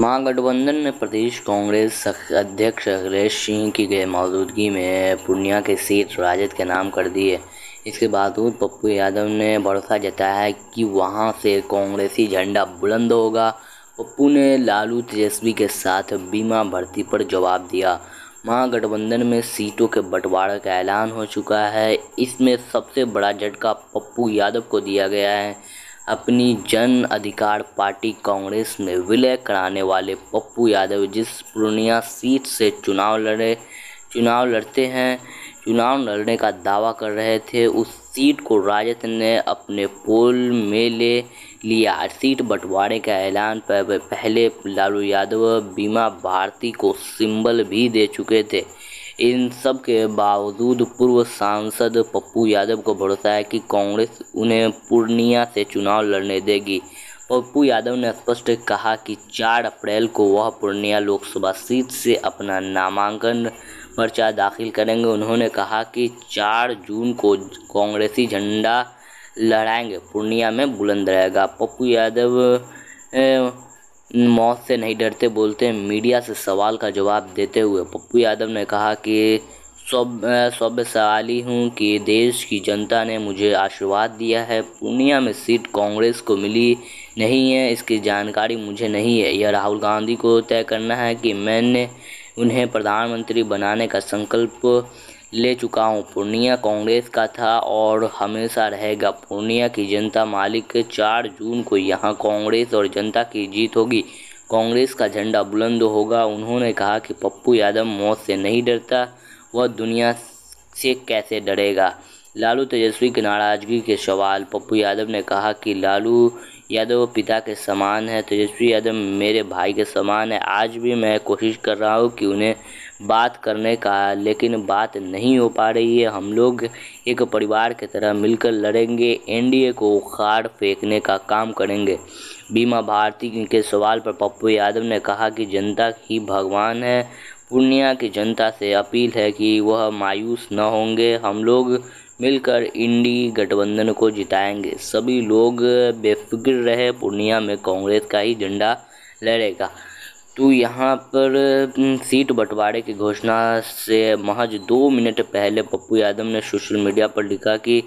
महागठबंधन में प्रदेश कांग्रेस अध्यक्ष अखिलेश सिंह की गैर मौजूदगी में पूर्णिया के सीट राजद के नाम कर दी है इसके बावजूद पप्पू यादव ने भरोसा जताया है कि वहां से कांग्रेसी झंडा बुलंद होगा पप्पू ने लालू तेजस्वी के साथ बीमा भर्ती पर जवाब दिया महागठबंधन में सीटों के बंटवारे का ऐलान हो चुका है इसमें सबसे बड़ा झटका पप्पू यादव को दिया गया है अपनी जन अधिकार पार्टी कांग्रेस में विलय कराने वाले पप्पू यादव जिस पूर्णिया सीट से चुनाव लड़े चुनाव लड़ते हैं चुनाव लड़ने का दावा कर रहे थे उस सीट को राजद ने अपने पोल में ले लिया सीट बंटवारे का ऐलान पहले लालू यादव बीमा भारती को सिंबल भी दे चुके थे इन सब के बावजूद पूर्व सांसद पप्पू यादव को भरोसा है कि कांग्रेस उन्हें पूर्णिया से चुनाव लड़ने देगी पप्पू यादव ने स्पष्ट कहा कि 4 अप्रैल को वह पूर्णिया लोकसभा सीट से अपना नामांकन पर्चा दाखिल करेंगे उन्होंने कहा कि 4 जून को कांग्रेसी झंडा लड़ाएंगे पूर्णिया में बुलंद रहेगा पप्पू यादव मौत से नहीं डरते बोलते मीडिया से सवाल का जवाब देते हुए पप्पू यादव ने कहा कि सब सवाली हूँ कि देश की जनता ने मुझे आशीर्वाद दिया है पूर्णिया में सीट कांग्रेस को मिली नहीं है इसकी जानकारी मुझे नहीं है यह राहुल गांधी को तय करना है कि मैंने उन्हें प्रधानमंत्री बनाने का संकल्प ले चुका हूँ पूर्णिया कांग्रेस का था और हमेशा रहेगा पूर्णिया की जनता मालिक चार जून को यहाँ कांग्रेस और जनता की जीत होगी कांग्रेस का झंडा बुलंद होगा उन्होंने कहा कि पप्पू यादव मौत से नहीं डरता वह दुनिया से कैसे डरेगा लालू तेजस्वी की नाराज़गी के सवाल पप्पू यादव ने कहा कि लालू यादव तो वो पिता के समान है तेजस्वी यादव तो मेरे भाई के समान है आज भी मैं कोशिश कर रहा हूँ कि उन्हें बात करने का लेकिन बात नहीं हो पा रही है हम लोग एक परिवार की तरह मिलकर लड़ेंगे एनडीए को उखाड़ फेंकने का काम करेंगे बीमा भारती के सवाल पर पप्पू यादव ने कहा कि जनता ही भगवान है पूर्णिया की जनता से अपील है कि वह मायूस न होंगे हम लोग मिलकर इंडी गठबंधन को जिताएंगे सभी लोग बेफिक्र रहे पूर्णिया में कांग्रेस का ही झंडा लड़ेगा तो यहाँ पर सीट बंटवारे की घोषणा से महज दो मिनट पहले पप्पू यादव ने सोशल मीडिया पर लिखा कि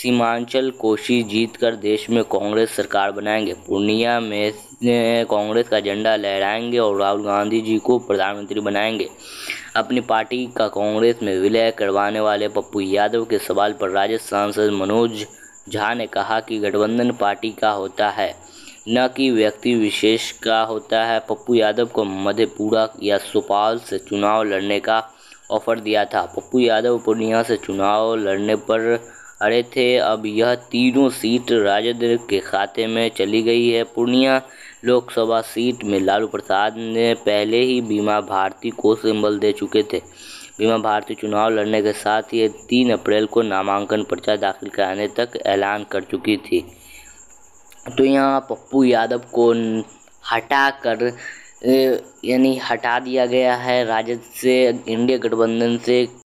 सीमांचल कोशी जीतकर देश में कांग्रेस सरकार बनाएंगे पूर्णिया में कांग्रेस का झंडा लहराएंगे और राहुल गांधी जी को प्रधानमंत्री बनाएंगे अपनी पार्टी का कांग्रेस में विलय करवाने वाले पप्पू यादव के सवाल पर राज्य सांसद मनोज झा ने कहा कि गठबंधन पार्टी का होता है न कि व्यक्ति विशेष का होता है पप्पू यादव को मधेपुरा या सुपाल से चुनाव लड़ने का ऑफर दिया था पप्पू यादव पूर्णिया से चुनाव लड़ने पर अड़े थे अब यह तीनों सीट राजद के खाते में चली गई है पूर्णिया लोकसभा सीट में लालू प्रसाद ने पहले ही बीमा भारती को सिंबल दे चुके थे बीमा भारती चुनाव लड़ने के साथ ही तीन अप्रैल को नामांकन पर्चा दाखिल कराने तक ऐलान कर चुकी थी तो यहाँ पप्पू यादव को हटा कर यानी हटा दिया गया है राजद से इंडिया गठबंधन से